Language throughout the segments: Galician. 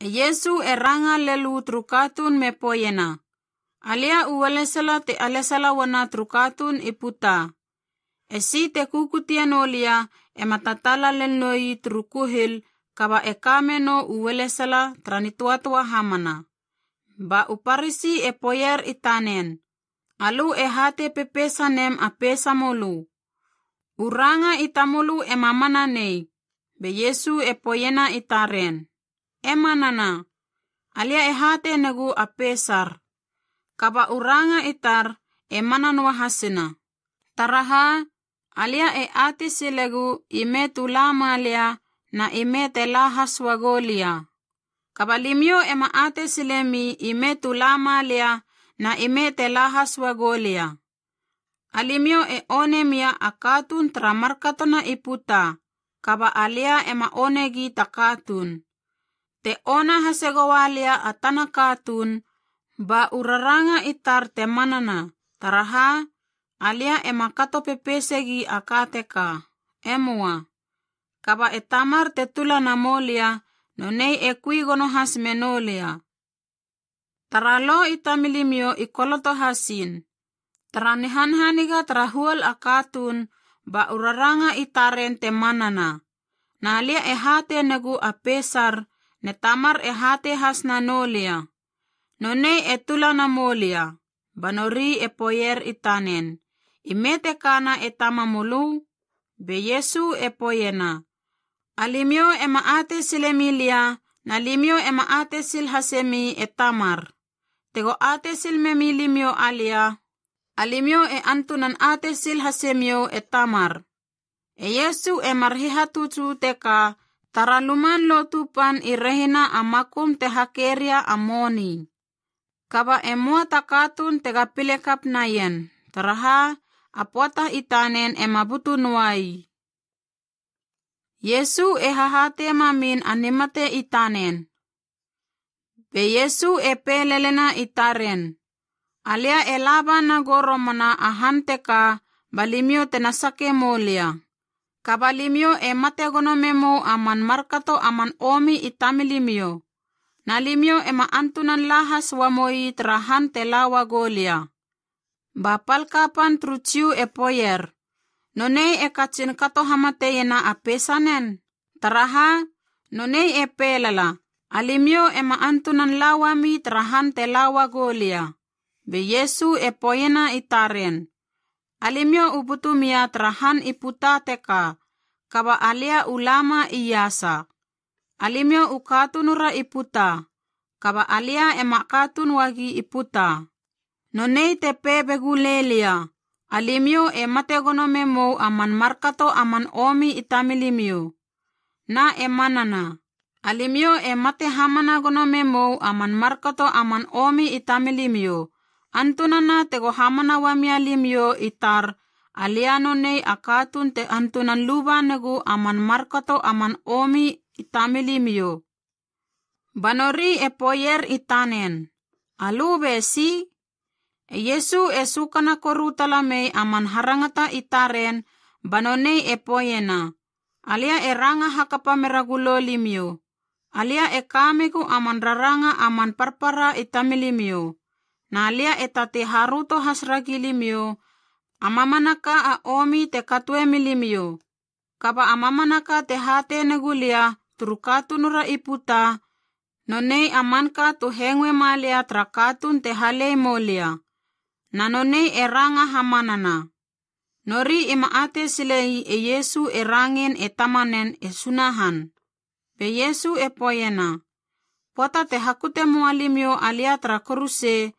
Yesu eranga lelu trukatun mepoyena. Alia uwalesala te alesala wana trukatun iputa. E Esi te kukutia nolia e matatala lelnoi trukuhil kaba e kameno uwelesala tranituatua hamana. Ba uparisi e poyer itanen. Alu e hate a apesa molu. Uranga itamolu e mamana nei. Be Yesu e poyena itaren. e nana, Alia e hate negu a pesar. Kaba uranga itar e, e mananua hasina. Taraha, alia e ati silegu i me tu lama na i me te la haswa golia. limio e ma ate silemi i me tu lama na i me te la haswa Alimio e one mia a katun tra markatona i puta, kaba alia e ma one gi ta katun. te ona hasegowalia a tanaka ba uraranga itar te manana taraha alia e makato pepesegi a emua kaba etamar tamar te tula na molia no nei e kui has menolia taralo itamilimio i koloto hasin taranihan haniga akatun ba uraranga itaren te manana na alia e hate nagu a pesar ne tamar e hate hasnanolia, nonei e molia, banori e poyer itanen, imete kana e tamamulu, be Yesu e poyena. Alimio e maate silemilia, na limio e maate silhasemi e tamar. Tego ate silmemilimio alia, alimio e antunan ate silhasemio e tamar. E Yesu e marhihatutu teka, Taraluman lotupan irehina amakum tehakeria amoni. Kaba emua takatun tegapilekap nayen. Taraha apuata itanen emabutunuai. Yesu hahate mamin animate itanen. Be Yesu pelelena itaren. Alia elaba goromana ahanteka balimio tenasake molia. mate gono memo aman markato aman omi Nalimio e ma antunan lahas wamoi trahan telawa golia. Bapal kapan truciu poyer. Nonei kacin kato hamate yena apesanen. Taraha nonei Alimio e ma antunan lawami trahan telawa golia. Be Yesu e poyena itaren. alimio uputumia trahan iputa teka kava alia ulama iyasa alimio ukatunura iputa kava alia emakatun wagi iputa nonei te pevegulelia alimio e mategonome mou aman markato aman omi itamilimio na e manana alimio e matehamana gonome mou aman markato aman omi itamilimio antunana mialim wamialimyo itar alianonei akatun te antunan negu aman markato aman omi yo. Banori e poyer itanen. Alube si Yesu e sukana mei aman harangata itaren banonei e poyena. Alia e ranga hakapa meragulo limyo. Alia e kamegu aman raranga aman parpara itamilimyo. Nalia eta te haruto hasra amamanaka a omi te milimio, Kaba amamanaka te hatte negulia trukatu iputa, nonei amanka to hengwe malea trakaun te haleólia. Na nonei hamanana. Nori emaate silehi e Yesu errangen etamanen esunahan. Be Yesu e te hakute moalimio alimio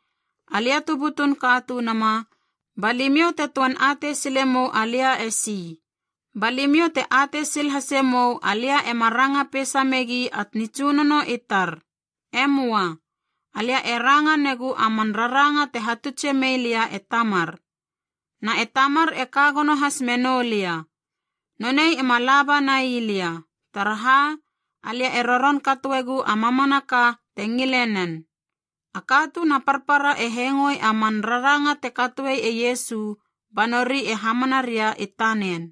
alia katu nama, katunama, te tuan ate silemo alia esi. te ate silhasemo alia emaranga pesamegi nicunono itar. Emua, alia eranga negu te tehatuche meilia etamar. Na etamar ekagono hasmenolia. Nonei emalaba ilia. Tarha, alia eroron katuegu amamanaka tengilenen. A katu na parpara e hengoi a manraranga te katuei e Yesu, banori e hamanaria e tanen.